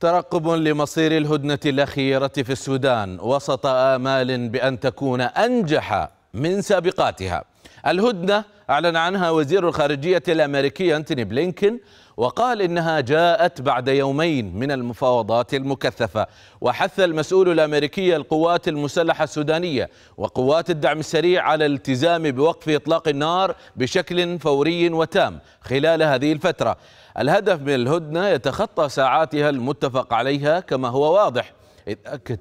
ترقب لمصير الهدنة الأخيرة في السودان وسط آمال بأن تكون أنجح من سابقاتها الهدنة أعلن عنها وزير الخارجية الأمريكي أنتوني بلينكن وقال إنها جاءت بعد يومين من المفاوضات المكثفة وحث المسؤول الأمريكي القوات المسلحة السودانية وقوات الدعم السريع على الالتزام بوقف إطلاق النار بشكل فوري وتام خلال هذه الفترة الهدف من الهدنة يتخطى ساعاتها المتفق عليها كما هو واضح إذ أكد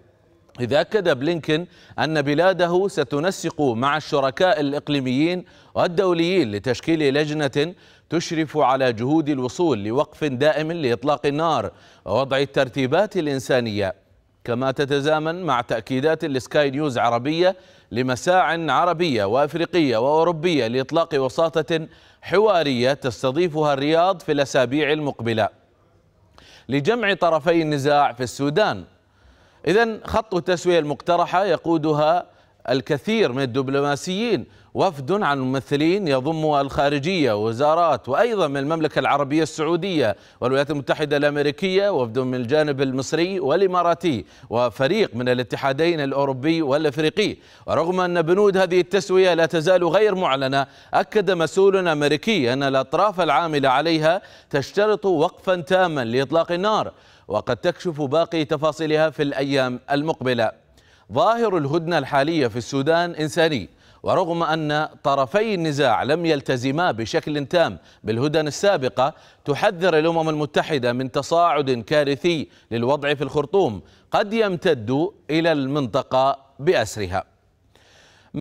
إذا أكد بلينكن أن بلاده ستنسق مع الشركاء الإقليميين والدوليين لتشكيل لجنة تشرف على جهود الوصول لوقف دائم لإطلاق النار ووضع الترتيبات الإنسانية كما تتزامن مع تأكيدات لسكاي نيوز عربية لمساع عربية وأفريقية وأوروبية لإطلاق وساطة حوارية تستضيفها الرياض في الأسابيع المقبلة لجمع طرفي النزاع في السودان إذا خط التسوية المقترحة يقودها الكثير من الدبلوماسيين وفد عن ممثلين يضم الخارجية وزارات وأيضا من المملكة العربية السعودية والولايات المتحدة الأمريكية وفد من الجانب المصري والإماراتي وفريق من الاتحادين الأوروبي والأفريقي ورغم أن بنود هذه التسوية لا تزال غير معلنة أكد مسؤول أمريكي أن الأطراف العاملة عليها تشترط وقفا تاما لإطلاق النار وقد تكشف باقي تفاصيلها في الأيام المقبلة ظاهر الهدنة الحالية في السودان إنساني ورغم أن طرفي النزاع لم يلتزما بشكل تام بالهدن السابقة تحذر الأمم المتحدة من تصاعد كارثي للوضع في الخرطوم قد يمتد إلى المنطقة بأسرها